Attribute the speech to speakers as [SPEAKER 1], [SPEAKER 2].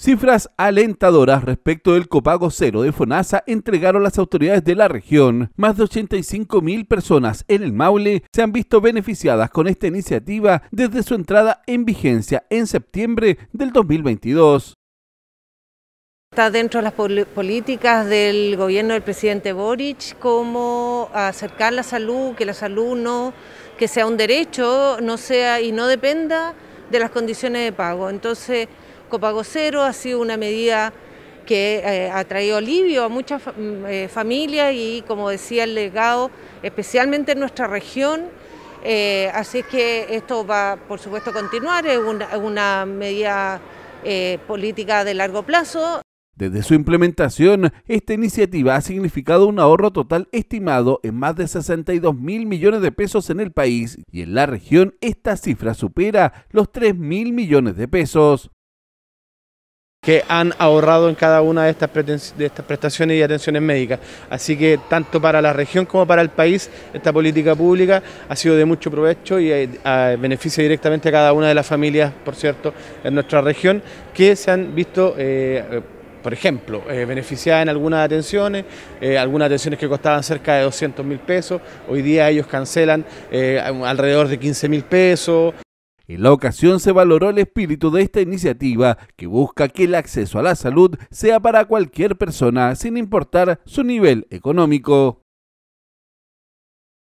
[SPEAKER 1] Cifras alentadoras respecto del copago cero de FONASA entregaron las autoridades de la región. Más de 85.000 personas en el Maule se han visto beneficiadas con esta iniciativa desde su entrada en vigencia en septiembre del 2022.
[SPEAKER 2] Está dentro de las políticas del gobierno del presidente Boric como acercar la salud, que la salud no que sea un derecho, no sea y no dependa de las condiciones de pago. Entonces, copago cero ha sido una medida que eh, ha traído alivio a muchas mm, eh, familias y como decía el legado, especialmente en nuestra región. Eh, así que esto va, por supuesto, a continuar, es una, una medida eh, política de largo plazo.
[SPEAKER 1] Desde su implementación, esta iniciativa ha significado un ahorro total estimado en más de 62 mil millones de pesos en el país y en la región esta cifra supera los 3 mil millones de
[SPEAKER 3] pesos que han ahorrado en cada una de estas, prestaciones y atenciones médicas. Así que tanto para la región como para el país, esta política pública ha sido de mucho provecho y eh, beneficia directamente a cada una de las familias, por cierto, en nuestra región, que se han visto... Eh, eh, por ejemplo, beneficiadas en algunas atenciones, algunas atenciones que costaban cerca de 200 mil pesos, hoy día ellos cancelan alrededor de 15 mil pesos. En la ocasión se valoró el espíritu
[SPEAKER 1] de esta iniciativa que busca que el acceso a la salud sea para cualquier persona sin importar su nivel económico.